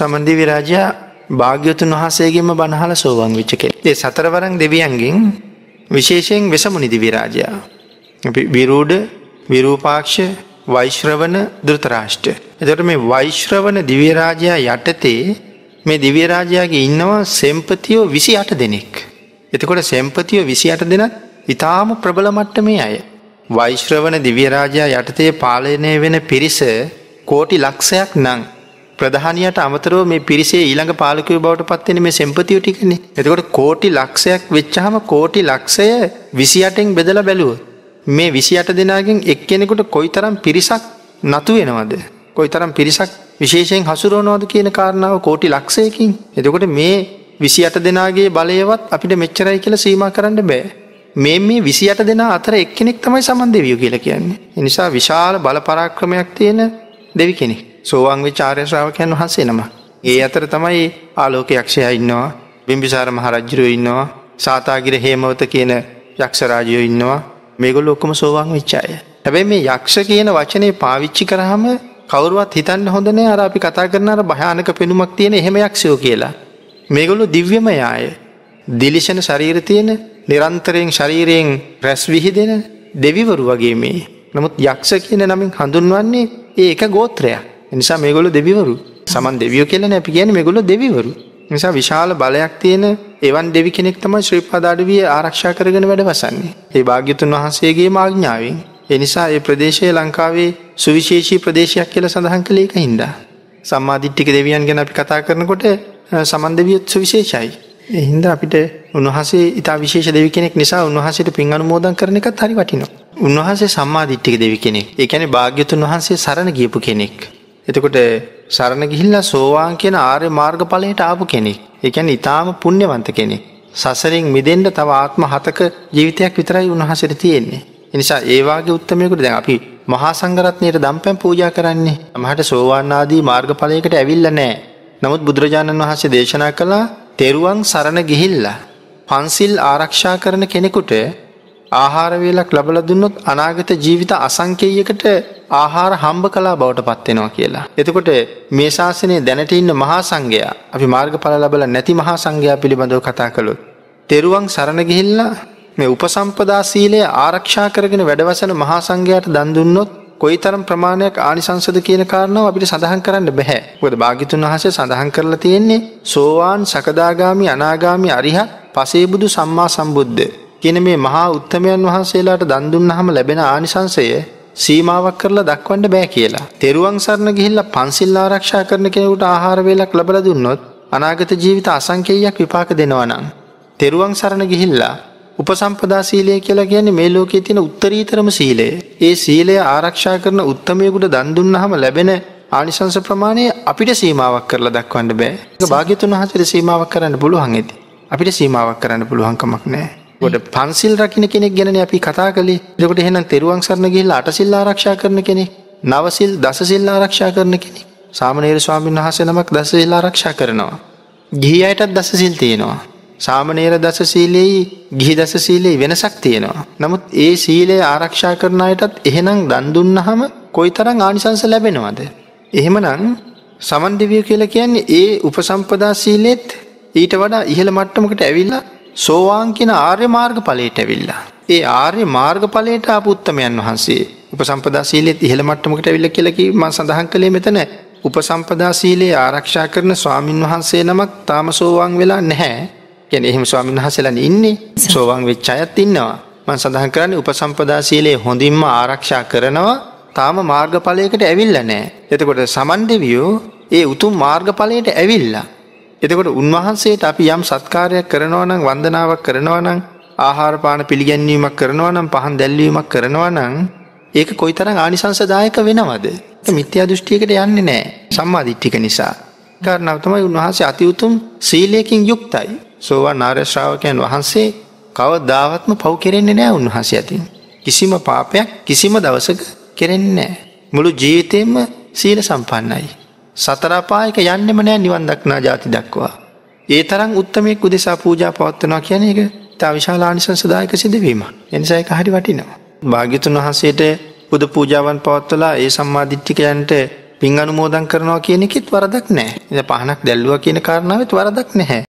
සමන්දිවි රාජයා භාග්‍යතුන් වහසේගේම බණහල සෝවන් විච්ච කෙ. ඒ සතරවරන් දෙවියන්ගෙන් විශේෂයෙන් වෙසමුනි දිවිරාජයා. අපි විරූඩ විරූපාක්ෂ වෛශ්‍රවන දෘතරාශ්ට. එතට මේ වෛශ්‍රවන දිවිරාජයා යටතේ මේ දිවිරාජයාගේ ඉන්නවා සෙම්පතියෝ විසි අට දෙනෙක්. එතකොට සෙම්පතියෝ විසි අට දෙන ඉතාම ප්‍රබලමට්ට මේ අය. වෛශ්‍රවන දිවිරාජයා යටතේ පාලනය වෙන පිරිස කෝටි ලක්ෂයක් නං ප්‍රධානයට අමතරව මේ පිරිසේ ඊළඟ පාලකව බවට පත්වෙන මේ සෙම්පතිය ටිකනේ එතකොට කෝටි ලක්ෂයක් වෙච්චහම කෝටි ලක්ෂය විසියටෙන් බෙදල බැලුව. මේ විසියට දෙනාගෙන් එක් කෙනෙකුට කොයි තරම් පිරිසක් නතු වෙනවද. කොයි තරම් පිරිසක් විශේෂයෙන් හසුරෝනවාද කියන කාරණාව කෝටි ලක්ෂයකින්. එතකොට මේ විසියට දෙනාගේ බලයවත් අපිට මෙච්චරයි කියලා සීම කරන්න බෑ. මේ මේ විසියට දෙනා අතර එක්කෙනෙක් තමයි සමන් දෙවියෝ කියලා කියන්නේ. එනිසා විශාල බලපරාක්‍රමයක් තියෙන දෙවි කෙනෙක්. සෝවාන් විචාරය ශ්‍රාවකයන් වහන්සේ නම. ඒ අතර තමයි ආලෝකයක්ෂය ඉන්නවා බිම්බිසාර මහරජ්ජරුව ඉන්නවා සාතාගිර හේමවත කියන යක්ෂරාජයෝ ඉන්නවා මේගොල් ඔක්කොම සෝවාන් විච්චාය. හැබැයි මේ යක්ෂ කියන වචනේ පාවිච්චි කරහම කවරුවත් හිතන්න හොඳනෑ අර අපි කතා කරන අර භයානක පෙනුමක් තියෙන එහෙම යක්ෂයෝ කියලා. මේගොල්ලු දිව්‍යම යාය. දිලිෂණ ශරීර තියෙන නිරන්තරයෙන් ශරීරයෙන් රැස් විහිදෙන දෙවිවරු වගේ මේ. නමුත් යක්ෂ කියන නමින් හඳුන්වන්නේ ඒ එක ගෝත්‍රයක්. නිසා මේගොලු දෙවිවරු සමන් දෙවියෝ කියලන අපි කියන මෙගොලු දෙවිවරු. නිසා විශාල බලයක් තියෙන එවන් දෙවි කෙනෙක් තම ශ්‍රීපදාඩුවිය ආරක්ෂා කරගෙන වැඩ වසන්නේ. ඒ භාග්‍යතුන් වහන්සේගේ මාගඥාවෙන්. එනිසා ඒ ප්‍රදේශය ලංකාවේ සුවිශේෂී ප්‍රදේශයක් කියල සඳහන් කළ එක හින්දා. සම්මාධිට්ටික දෙවියන් ගැන අපි කතා කරනකොට සමන් දෙවියොත් සුවිශේෂයි. එහින්ද අපිට උන්වහසේ ඉතා විශේෂ දෙවි කෙනෙක් නිසා උන්වහසට පින් අනුමෝදන් කරන එකත් හරි වටිනවා. උන්වහන්සේ සම්මාධිට්ටික දෙවි කෙනෙක් ඒ ැන භාග්‍යතුන් වහන්සේ සරණ ගියපු කෙනෙක්. එතකොට සරණ ගිහිල්ලා සෝවාන් කියන ආර්ය මාර්ග පලයට ආපු කෙනෙක්. එකැන ඉතාම පුුණ්‍යවන්ත කෙනෙක්. සසරෙන් මිදෙන්ට තව ආත්ම හතක ජීවිතයක් විතරයි උන්හසට තියෙන්නේ. එනිසා ඒවාගේ උත්තමයකුට දැන් අපි මහා සංගරත්නයට දම්පැම් පූජා කරන්නේ මහට සෝවාන්නාදී මාර්ග පලයකට ඇවිල්ල නෑ. නමුත් බුදුරජාණන් වහන්සේ දේශනා කළා තෙරුවන් සරණ ගිහිල්ලා. පන්සිල් ආරක්ෂා කරන කෙනෙකුට ආහාර වේලක් ලබලා දුන්නොත් අනාගත ජීවිත අසංකේයයකට ආහාර හම්බ කලා බවට පත්වෙනවා කියලා. එතකොට මේ ශාසනය දැනට ඉන්න මහා සංඝයා අපි මාර්ගඵල ලබලා නැති මහා සංඝයා පිළිබඳව කතා කළොත්. තෙරුවන් සරණ ගිහිල්ලා මේ උපසම්පදා සීලය ආරක්ෂා කරගෙන වැඩවසන මහා සංඝයාට දන් දුන්නොත් කොයි තරම් ප්‍රමාණයක් ආනිසංසද කියන කාරණාව අපිට සඳහන් කරන්න බැහැ. මොකද භාග්‍යතුන් වහන්සේ සඳහන් කරලා තියෙන්නේ සෝවාන් සකදාගාමි අනාගාමි අරිහත් පසේබුදු සම්මා සම්බුද්ධ කියන මේ මහා උත්තමයන් වහන්සේලාට දන් දුන්නාම ලැබෙන ආනිසංසය සීමාවක් කරලා දක්වන්න බෑ කියලා. තෙරුවන් සරණ ගිහිල්ලා පන්සිල් ආරක්ෂා කරන කෙනෙකුට ආහාර වේලක් ලැබලා දුන්නොත් අනාගත ජීවිත අසංකේයයක් විපාක දෙනවා නම්. තෙරුවන් සරණ ගිහිල්ලා උපසම්පදා සීලය කියලා කියන්නේ මේ ලෝකයේ තියෙන උත්තරීතරම සීලය. ඒ සීලය ආරක්ෂා කරන උත්තමයෙකුට දන් දුන්නාම ලැබෙන ආනිසංස ප්‍රමාණය අපිට සීමාවක් කරලා දක්වන්න බෑ. ඒක භාග්‍යතුන් වහන්සේට සීමාවක් කරන්න පුළුවන් ඇති. අපිට සීමාවක් කරන්න පුළුවන් කමක් නැහැ. ගොඩ පන්සිල් රකින කෙනෙක් ගැන අපි කතා කළේ දෙකොට එහෙනම් තෙරුවන් සරණ ගිහිල්ලා අටසිල් ආරක්ෂා කරන කෙනෙක් නවසිල් දසසිල් ආරක්ෂා කරන කෙනෙක් සාමනේර ස්වාමීන් වහන්සේ නමක් දසසිල් ආරක්ෂා කරනවා. ගිහි අයටත් දසසිල් තියෙනවා. සාමනේර දස සීලෙයි ගිහි දස සීලෙයි වෙනසක් තියෙනවා. නමුත් ඒ සීලය ආරක්ෂා කරන අයටත් එහෙනම් දන් දුන්නහම කොයිතරම් ආනිසංස ලැබෙනවද? එහෙමනම් සමන්දිවිය කියලා කියන්නේ ඒ උපසම්පදා සීලෙත් ඊට වඩා ඉහළ මට්ටමකට ඇවිල්ලා සෝවාන් කියන ආර්ය මාර්ග පලයට ඇවිල්ලා. ඒ ආර්ය මාර්ග පලයට අපපුත්තමයන් වහන්සේ උපසම්පදා සීලෙත් ඉහළ මට්ටමකට ඇවිල්ල කියලකි ම සඳහන් කළේ මෙතන උපසම්පදා සීලයේ ආරක්ෂා කරන ස්වාමින් වහන්සේ නමක් තාම සෝවාන් වෙලා නැහැ. ගැන එහෙම ස්වාමින් වහසලන ඉන්නේ සෝවාන් වෙච්ච අයත් ඉන්නවා. මන් සඳහන් කරන්නේ උපසම්පදා සීලයේ හොඳින්ම ආරක්ෂා කරනවා තාම මාර්ගඵලයකට ඇවිල්ල නෑ. එතකොට සමන් දෙවියෝ ඒ උතුම් මාර්ගඵලයට ඇවිල්ලා. එතකොට උන්වහන්සේට අපි යම් සත්කාරයක් කරනවනං වන්දනාවක් කරනවනං ආහාරපාන පිළිගැන්වීමක් කරනවනම් පහන් දැල්වීමක් කරනවනං ඒක කොයි තරං ආනිසංසදායක වෙනවද. මිත්‍යා දෘෂ්ටියකට යන්නේ නෑ සම්මාධිට්ටික නිසා. කාරණවතමයි උන්වහන්සේ අතිවුතුම් සීලයකින් යුක්තයි. සෝවා නාර්ශ්‍රාවකයන් වහන්සේ කවදාවත්ම පව් කෙරෙන්නේ නෑ උන්වහන්සේ ඇතින්. කිසිම පාපයක් කිසිම දවසක කෙරෙන්නේ නෑ. මුළු ජීවිතයෙන්ම සීල සම්පන්නයි. සතරාපායක යන්නෙම නෑ නිවන් දක්නා ජාති දක්වා. ඒ තරම් උත්තමයෙක් උදෙසා පූජා පවත්වනවා කියන එක තා විශාලානිසන් සදායක සිදුවීම. එනිසායි හරි වටිනවා. භාග්‍යතුන් වහන්සේට පුද පූජාවන් පවත්වලා ඒ සම්මාධිච්චිකයන්ට පින් අනුමෝදන් කරනවා කියනෙකිත් වරදක් නෑ එ පහනක් දැල්ලුව කියන කාරණාවත් වරදක් නැහැ.